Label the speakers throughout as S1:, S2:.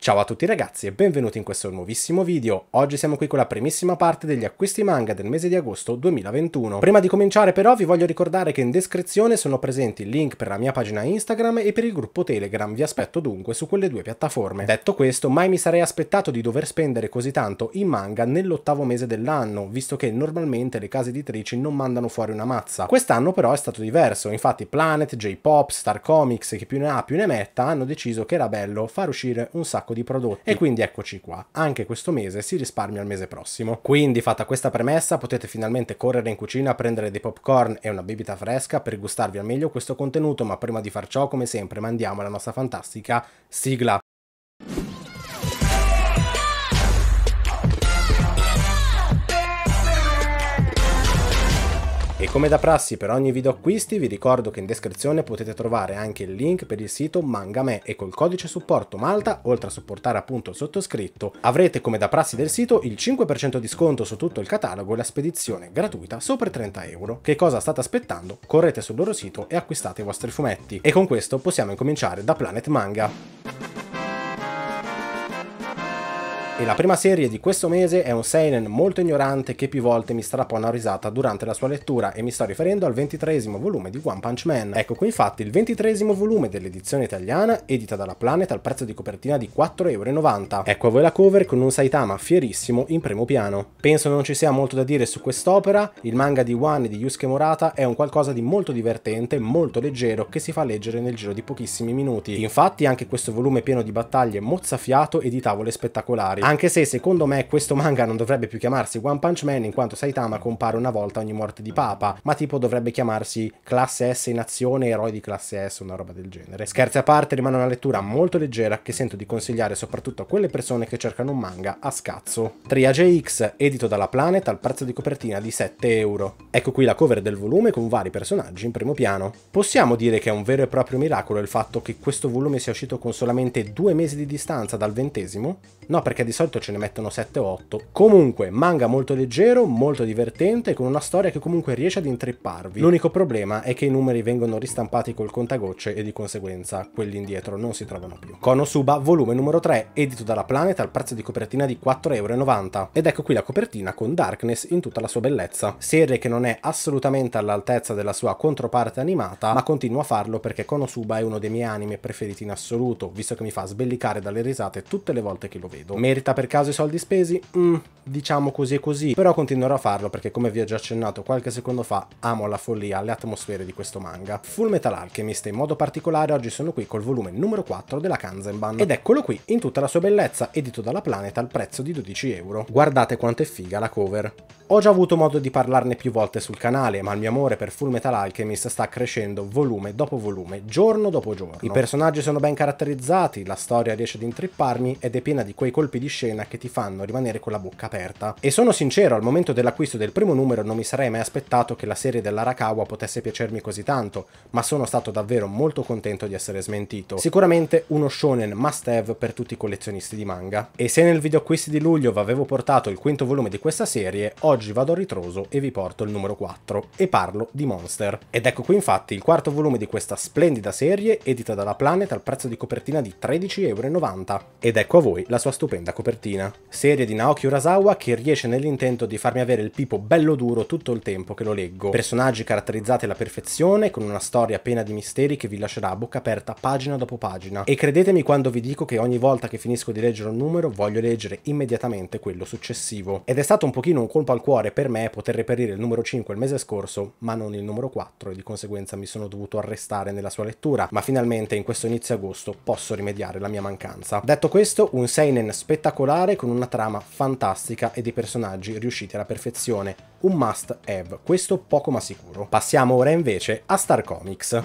S1: Ciao a tutti ragazzi e benvenuti in questo nuovissimo video. Oggi siamo qui con la primissima parte degli acquisti manga del mese di agosto 2021. Prima di cominciare però vi voglio ricordare che in descrizione sono presenti il link per la mia pagina Instagram e per il gruppo Telegram, vi aspetto dunque su quelle due piattaforme. Detto questo, mai mi sarei aspettato di dover spendere così tanto in manga nell'ottavo mese dell'anno, visto che normalmente le case editrici non mandano fuori una mazza. Quest'anno però è stato diverso, infatti Planet, J-Pop, Star Comics e chi più ne ha più ne metta hanno deciso che era bello far uscire un sacco sacco di prodotti e quindi eccoci qua. Anche questo mese si risparmia il mese prossimo. Quindi fatta questa premessa potete finalmente correre in cucina a prendere dei popcorn e una bibita fresca per gustarvi al meglio questo contenuto ma prima di far ciò come sempre mandiamo la nostra fantastica sigla. E come da prassi per ogni video acquisti vi ricordo che in descrizione potete trovare anche il link per il sito Mangame e col codice supporto Malta, oltre a supportare appunto il sottoscritto, avrete come da prassi del sito il 5% di sconto su tutto il catalogo e la spedizione gratuita sopra 30 euro. Che cosa state aspettando? Correte sul loro sito e acquistate i vostri fumetti. E con questo possiamo incominciare da Planet Manga. E la prima serie di questo mese è un seinen molto ignorante che più volte mi strappò una risata durante la sua lettura e mi sto riferendo al ventitresimo volume di One Punch Man. Ecco qui infatti il ventitresimo volume dell'edizione italiana edita dalla Planet al prezzo di copertina di 4,90€. Ecco a voi la cover con un Saitama fierissimo in primo piano. Penso non ci sia molto da dire su quest'opera, il manga di One di Yusuke Murata è un qualcosa di molto divertente, molto leggero, che si fa leggere nel giro di pochissimi minuti. Infatti anche questo volume pieno di battaglie mozzafiato e di tavole spettacolari anche se secondo me questo manga non dovrebbe più chiamarsi One Punch Man in quanto Saitama compare una volta ogni morte di Papa, ma tipo dovrebbe chiamarsi Classe S in azione, eroi di classe S, una roba del genere. Scherzi a parte, rimane una lettura molto leggera che sento di consigliare soprattutto a quelle persone che cercano un manga a scazzo. Triage X, edito dalla Planet al prezzo di copertina di 7 euro. Ecco qui la cover del volume con vari personaggi in primo piano. Possiamo dire che è un vero e proprio miracolo il fatto che questo volume sia uscito con solamente due mesi di distanza dal ventesimo? No, perché di solito ce ne mettono 7 8. Comunque, manga molto leggero, molto divertente, con una storia che comunque riesce ad intripparvi. L'unico problema è che i numeri vengono ristampati col contagocce e di conseguenza quelli indietro non si trovano più. Konosuba, volume numero 3, edito dalla Planet al prezzo di copertina di 4,90€. Ed ecco qui la copertina con Darkness in tutta la sua bellezza. Serie che non è assolutamente all'altezza della sua controparte animata, ma continuo a farlo perché Konosuba è uno dei miei anime preferiti in assoluto, visto che mi fa sbellicare dalle risate tutte le volte che lo vedo credo. Merita per caso i soldi spesi? Mm, diciamo così e così, però continuerò a farlo perché come vi ho già accennato qualche secondo fa amo la follia, le atmosfere di questo manga. Full Metal Alchemist in modo particolare oggi sono qui col volume numero 4 della Kanzenban ed eccolo qui in tutta la sua bellezza edito dalla Planet al prezzo di 12 euro. Guardate quanto è figa la cover. Ho già avuto modo di parlarne più volte sul canale, ma il mio amore per Full Metal Alchemist sta crescendo volume dopo volume, giorno dopo giorno. I personaggi sono ben caratterizzati, la storia riesce ad intripparmi ed è piena di quei quei colpi di scena che ti fanno rimanere con la bocca aperta. E sono sincero, al momento dell'acquisto del primo numero non mi sarei mai aspettato che la serie dell'Arakawa potesse piacermi così tanto, ma sono stato davvero molto contento di essere smentito. Sicuramente uno shonen must have per tutti i collezionisti di manga. E se nel video acquisti di luglio vi avevo portato il quinto volume di questa serie, oggi vado a ritroso e vi porto il numero 4 e parlo di Monster. Ed ecco qui infatti il quarto volume di questa splendida serie edita dalla Planet al prezzo di copertina di 13,90€ ed ecco a voi la sua storia stupenda copertina. Serie di Naoki Urasawa che riesce nell'intento di farmi avere il pipo bello duro tutto il tempo che lo leggo. Personaggi caratterizzati alla perfezione, con una storia piena di misteri che vi lascerà a bocca aperta pagina dopo pagina. E credetemi quando vi dico che ogni volta che finisco di leggere un numero voglio leggere immediatamente quello successivo. Ed è stato un pochino un colpo al cuore per me poter reperire il numero 5 il mese scorso, ma non il numero 4 e di conseguenza mi sono dovuto arrestare nella sua lettura, ma finalmente in questo inizio agosto posso rimediare la mia mancanza. Detto questo, un seinen design spettacolare con una trama fantastica e dei personaggi riusciti alla perfezione. Un must have, questo poco ma sicuro. Passiamo ora invece a Star Comics.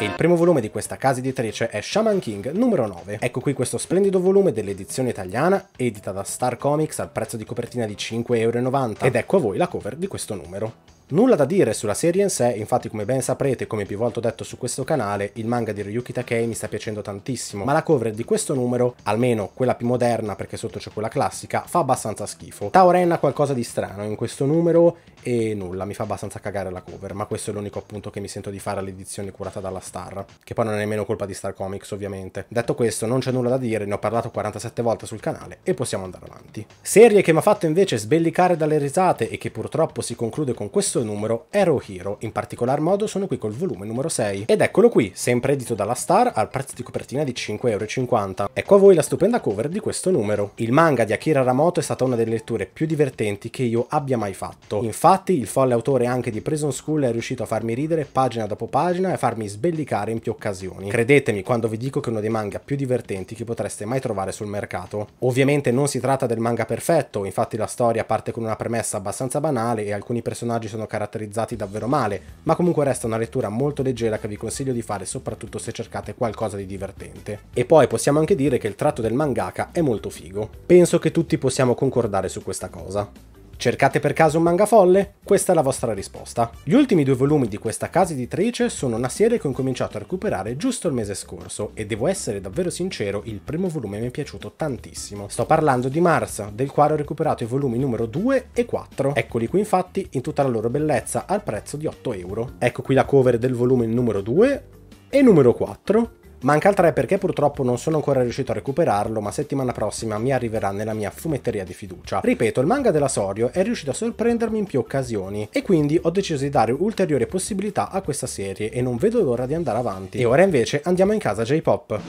S1: e il primo volume di questa casa editrice è Shaman King numero 9. Ecco qui questo splendido volume dell'edizione italiana, edita da Star Comics al prezzo di copertina di 5,90€ ed ecco a voi la cover di questo numero. Nulla da dire sulla serie in sé, infatti come ben saprete e come più volte ho detto su questo canale, il manga di Ryuki Takei mi sta piacendo tantissimo, ma la cover di questo numero, almeno quella più moderna perché sotto c'è quella classica, fa abbastanza schifo. Taoren ha qualcosa di strano in questo numero e nulla, mi fa abbastanza cagare la cover, ma questo è l'unico appunto che mi sento di fare all'edizione curata dalla Star, che poi non è nemmeno colpa di Star Comics ovviamente. Detto questo, non c'è nulla da dire, ne ho parlato 47 volte sul canale e possiamo andare avanti. Serie che mi ha fatto invece sbellicare dalle risate e che purtroppo si conclude con questo terzo numero, Hero Hero, in particolar modo sono qui col volume numero 6. Ed eccolo qui, sempre edito dalla Star al prezzo di copertina di 5,50€. Ecco a voi la stupenda cover di questo numero. Il manga di Akira Ramoto è stata una delle letture più divertenti che io abbia mai fatto. Infatti il folle autore anche di Prison School è riuscito a farmi ridere pagina dopo pagina e a farmi sbellicare in più occasioni. Credetemi quando vi dico che è uno dei manga più divertenti che potreste mai trovare sul mercato. Ovviamente non si tratta del manga perfetto, infatti la storia parte con una premessa abbastanza banale e alcuni personaggi sono caratterizzati davvero male, ma comunque resta una lettura molto leggera che vi consiglio di fare soprattutto se cercate qualcosa di divertente. E poi possiamo anche dire che il tratto del mangaka è molto figo. Penso che tutti possiamo concordare su questa cosa. Cercate per caso un manga folle? Questa è la vostra risposta. Gli ultimi due volumi di questa casa editrice sono una serie che ho incominciato a recuperare giusto il mese scorso e devo essere davvero sincero, il primo volume mi è piaciuto tantissimo. Sto parlando di Mars, del quale ho recuperato i volumi numero 2 e 4. Eccoli qui infatti in tutta la loro bellezza al prezzo di 8 euro. Ecco qui la cover del volume numero 2 e numero 4 Manca il 3 perché purtroppo non sono ancora riuscito a recuperarlo, ma settimana prossima mi arriverà nella mia fumetteria di fiducia. Ripeto, il manga della Sorio è riuscito a sorprendermi in più occasioni e quindi ho deciso di dare ulteriore possibilità a questa serie e non vedo l'ora di andare avanti. E ora invece andiamo in casa J-Pop.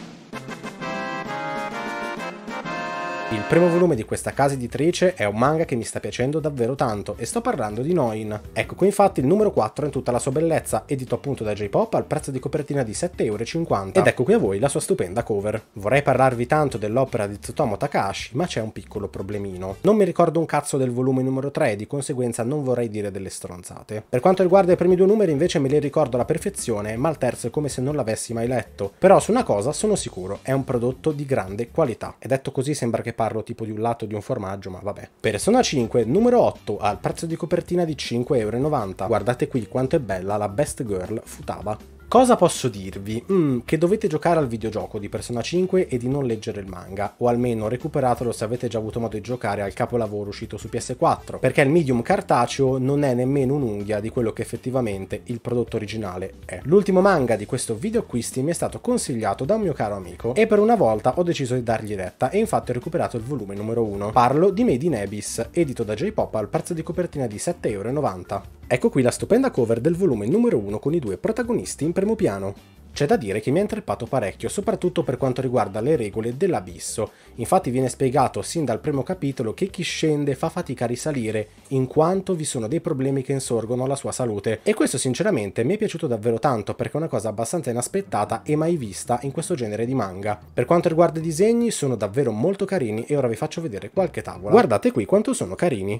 S1: Il primo volume di questa casa editrice è un manga che mi sta piacendo davvero tanto e sto parlando di Noin. Ecco qui infatti il numero 4 in tutta la sua bellezza, edito appunto da J-Pop al prezzo di copertina di 7,50€ ed ecco qui a voi la sua stupenda cover. Vorrei parlarvi tanto dell'opera di Tsutomo Takashi, ma c'è un piccolo problemino. Non mi ricordo un cazzo del volume numero 3 e di conseguenza non vorrei dire delle stronzate. Per quanto riguarda i primi due numeri invece me li ricordo alla perfezione ma il terzo è come se non l'avessi mai letto. Però su una cosa sono sicuro, è un prodotto di grande qualità. E detto così sembra che parlo tipo di un lato di un formaggio, ma vabbè. Persona 5, numero 8, al prezzo di copertina di 5,90€. Guardate qui quanto è bella la Best Girl Futaba. Cosa posso dirvi? Mm, che dovete giocare al videogioco di Persona 5 e di non leggere il manga, o almeno recuperatelo se avete già avuto modo di giocare al capolavoro uscito su PS4, perché il medium cartaceo non è nemmeno un'unghia di quello che effettivamente il prodotto originale è. L'ultimo manga di questo video acquisti mi è stato consigliato da un mio caro amico e per una volta ho deciso di dargli retta e infatti ho recuperato il volume numero 1. Parlo di Made in Abyss, edito da J-Pop al prezzo di copertina di 7,90€. Ecco qui la stupenda cover del volume numero 1 con i due protagonisti in primo piano. C'è da dire che mi ha intreppato parecchio, soprattutto per quanto riguarda le regole dell'abisso. Infatti viene spiegato sin dal primo capitolo che chi scende fa fatica a risalire, in quanto vi sono dei problemi che insorgono alla sua salute. E questo sinceramente mi è piaciuto davvero tanto, perché è una cosa abbastanza inaspettata e mai vista in questo genere di manga. Per quanto riguarda i disegni, sono davvero molto carini e ora vi faccio vedere qualche tavola. Guardate qui quanto sono carini!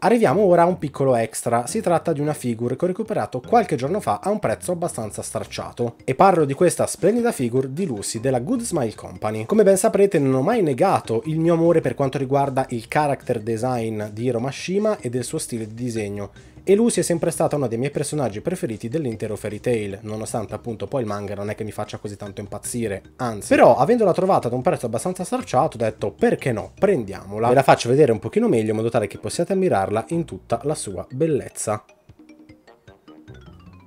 S1: Arriviamo ora a un piccolo extra, si tratta di una figure che ho recuperato qualche giorno fa a un prezzo abbastanza stracciato. E parlo di questa splendida figure di Lucy della Good Smile Company. Come ben saprete non ho mai negato il mio amore per quanto riguarda il character design di Hiromashima e del suo stile di disegno, e Lucy è sempre stata uno dei miei personaggi preferiti dell'intero fairy tale, nonostante appunto poi il manga non è che mi faccia così tanto impazzire, anzi. Però avendola trovata ad un prezzo abbastanza sarciato ho detto perché no, prendiamola, ve la faccio vedere un pochino meglio in modo tale che possiate ammirarla in tutta la sua bellezza.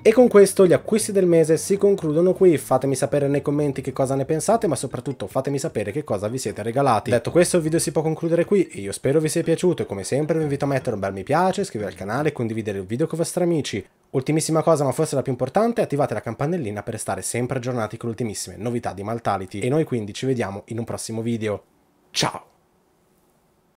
S1: E con questo gli acquisti del mese si concludono qui, fatemi sapere nei commenti che cosa ne pensate, ma soprattutto fatemi sapere che cosa vi siete regalati. Detto questo il video si può concludere qui, io spero vi sia piaciuto, e come sempre vi invito a mettere un bel mi piace, iscrivervi al canale e condividere il video con i vostri amici. Ultimissima cosa, ma forse la più importante, attivate la campanellina per restare sempre aggiornati con le ultimissime novità di Maltality, e noi quindi ci vediamo in un prossimo video. Ciao!